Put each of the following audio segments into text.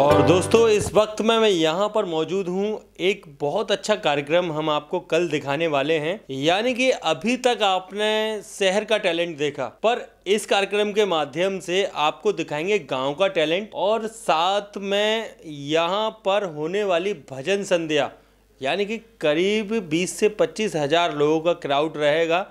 और दोस्तों इस वक्त में मैं यहाँ पर मौजूद हूँ एक बहुत अच्छा कार्यक्रम हम आपको कल दिखाने वाले हैं यानी कि अभी तक आपने शहर का टैलेंट देखा पर इस कार्यक्रम के माध्यम से आपको दिखाएंगे गांव का टैलेंट और साथ में यहाँ पर होने वाली भजन संध्या यानी कि करीब 20 से पच्चीस हज़ार लोगों का क्राउड रहेगा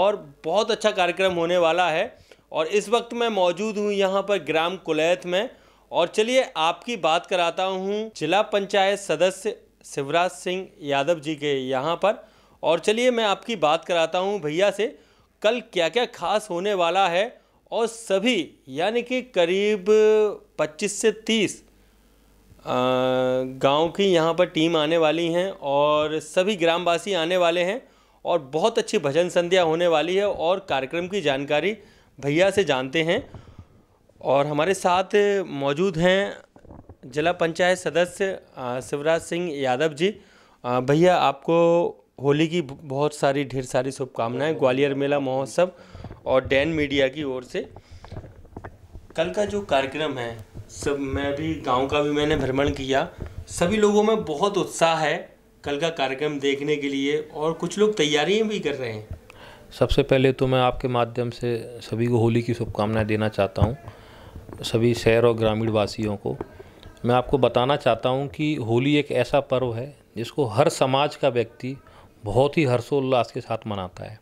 और बहुत अच्छा कार्यक्रम होने वाला है और इस वक्त मैं मौजूद हूँ यहाँ पर ग्राम कुलैत में और चलिए आपकी बात कराता हूँ जिला पंचायत सदस्य शिवराज सिंह यादव जी के यहाँ पर और चलिए मैं आपकी बात कराता हूँ भैया से कल क्या क्या खास होने वाला है और सभी यानी कि करीब 25 से 30 गांव की यहाँ पर टीम आने वाली हैं और सभी ग्रामवासी आने वाले हैं और बहुत अच्छी भजन संध्या होने वाली है और कार्यक्रम की जानकारी भैया से जानते हैं और हमारे साथ मौजूद हैं जिला पंचायत सदस्य शिवराज सिंह यादव जी भैया आपको होली की बहुत सारी ढेर सारी शुभकामनाएं ग्वालियर मेला महोत्सव और डैन मीडिया की ओर से कल का जो कार्यक्रम है सब मैं भी गांव का भी मैंने भ्रमण किया सभी लोगों में बहुत उत्साह है कल का कार्यक्रम देखने के लिए और कुछ लोग तैयारियां भी कर रहे हैं सबसे पहले तो मैं आपके माध्यम से सभी को होली की शुभकामनाएं देना चाहता हूं सभी शहर और ग्रामीण वासियों को मैं आपको बताना चाहता हूँ कि होली एक ऐसा पर्व है जिसको हर समाज का व्यक्ति बहुत ही हर्षोल्लास के साथ मनाता है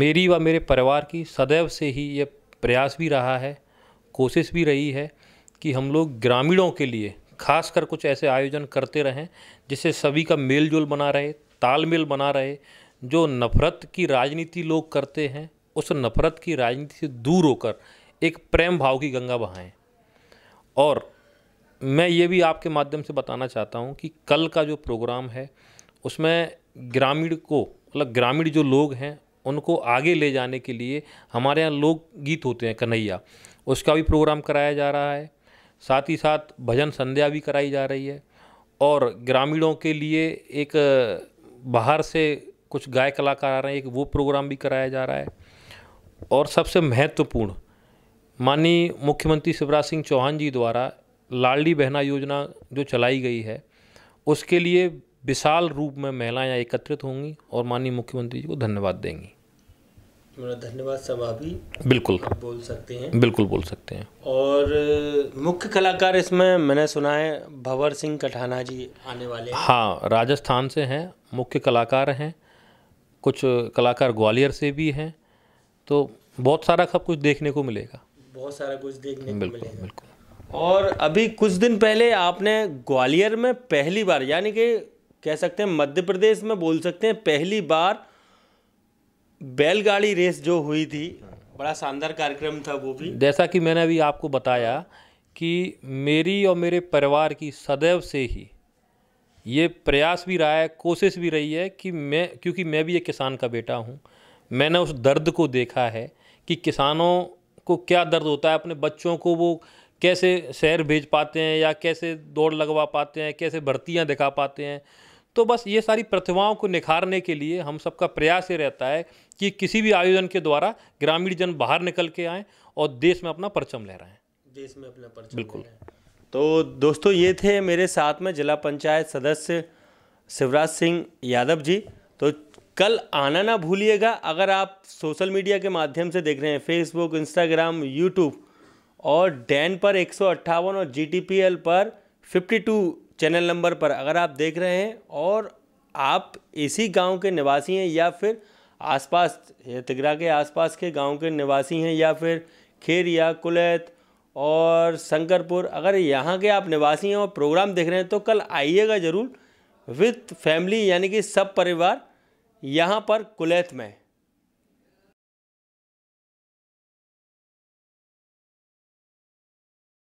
मेरी व मेरे परिवार की सदैव से ही ये प्रयास भी रहा है कोशिश भी रही है कि हम लोग ग्रामीणों के लिए खासकर कुछ ऐसे आयोजन करते रहें जिससे सभी का मेल जोल बना रहे तालमेल बना रहे जो नफ़रत की राजनीति लोग करते हैं उस नफ़रत की राजनीति से दूर होकर एक प्रेम भाव की गंगा बहाएं और मैं ये भी आपके माध्यम से बताना चाहता हूँ कि कल का जो प्रोग्राम है उसमें ग्रामीण को मतलब ग्रामीण जो लोग हैं उनको आगे ले जाने के लिए हमारे यहाँ लोक गीत होते हैं कन्हैया उसका भी प्रोग्राम कराया जा रहा है साथ ही साथ भजन संध्या भी कराई जा रही है और ग्रामीणों के लिए एक बाहर से कुछ गाय कलाकार आ रहे हैं एक वो प्रोग्राम भी कराया जा रहा है और सबसे महत्वपूर्ण माननीय मुख्यमंत्री शिवराज सिंह चौहान जी द्वारा लाडली बहना योजना जो चलाई गई है उसके लिए विशाल रूप में महिलाएं एकत्रित होंगी और माननीय मुख्यमंत्री जी को धन्यवाद देंगी मेरा धन्यवाद सब अभी बिल्कुल बोल सकते हैं बिल्कुल बोल सकते हैं और मुख्य कलाकार इसमें मैंने सुना है भंवर सिंह कठाना जी आने वाले हैं हाँ राजस्थान से हैं मुख्य कलाकार हैं कुछ कलाकार ग्वालियर से भी हैं तो बहुत सारा सब कुछ देखने को मिलेगा बहुत सारा कुछ देखने को मिलेगा बिल्कुल और अभी कुछ दिन पहले आपने ग्वालियर में पहली बार यानी कि कह सकते हैं मध्य प्रदेश में बोल सकते हैं पहली बार बैलगाड़ी रेस जो हुई थी बड़ा शानदार कार्यक्रम था वो भी जैसा कि मैंने अभी आपको बताया कि मेरी और मेरे परिवार की सदैव से ही ये प्रयास भी रहा है कोशिश भी रही है कि मैं क्योंकि मैं भी एक किसान का बेटा हूँ मैंने उस दर्द को देखा है कि किसानों को क्या दर्द होता है अपने बच्चों को वो कैसे शहर भेज पाते हैं या कैसे दौड़ लगवा पाते हैं कैसे भर्तियाँ दिखा पाते हैं तो बस ये सारी प्रतिभाओं को निखारने के लिए हम सबका प्रयास ये रहता है कि किसी भी आयोजन के द्वारा ग्रामीण जन बाहर निकल के आएँ और देश में अपना परचम हैं देश में अपना परचम बिल्कुल तो दोस्तों ये थे मेरे साथ में जिला पंचायत सदस्य शिवराज सिंह यादव जी तो कल आना ना भूलिएगा अगर आप सोशल मीडिया के माध्यम से देख रहे हैं फेसबुक इंस्टाग्राम यूट्यूब और डैन पर एक और जी पर 52 चैनल नंबर पर अगर आप देख रहे हैं और आप इसी गांव के निवासी हैं या फिर आसपास तिगरा के आसपास के गांव के निवासी हैं या फिर खेरिया कुलैत और शंकरपुर अगर यहाँ के आप निवासी हैं और प्रोग्राम देख रहे हैं तो कल आइएगा ज़रूर विथ फैमिली यानी कि सब परिवार यहाँ पर कुलैत में